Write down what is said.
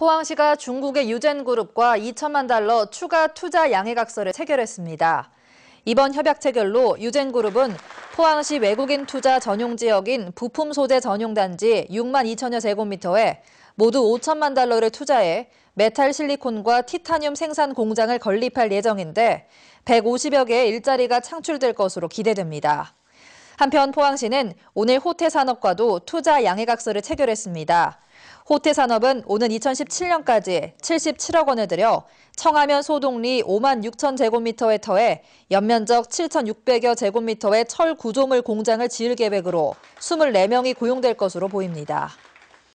포항시가 중국의 유젠그룹과 2천만 달러 추가 투자 양해각서를 체결했습니다. 이번 협약 체결로 유젠그룹은 포항시 외국인 투자 전용 지역인 부품 소재 전용 단지 6만 2천여 제곱미터에 모두 5천만 달러를 투자해 메탈 실리콘과 티타늄 생산 공장을 건립할 예정인데 150여 개의 일자리가 창출될 것으로 기대됩니다. 한편 포항시는 오늘 호텔 산업과도 투자 양해각서를 체결했습니다. 호텔 산업은 오는 2017년까지 77억 원을 들여 청하면 소동리 5만 6천 제곱미터 헥터에 연면적 7,600여 제곱미터의 철 구조물 공장을 지을 계획으로 24명이 고용될 것으로 보입니다.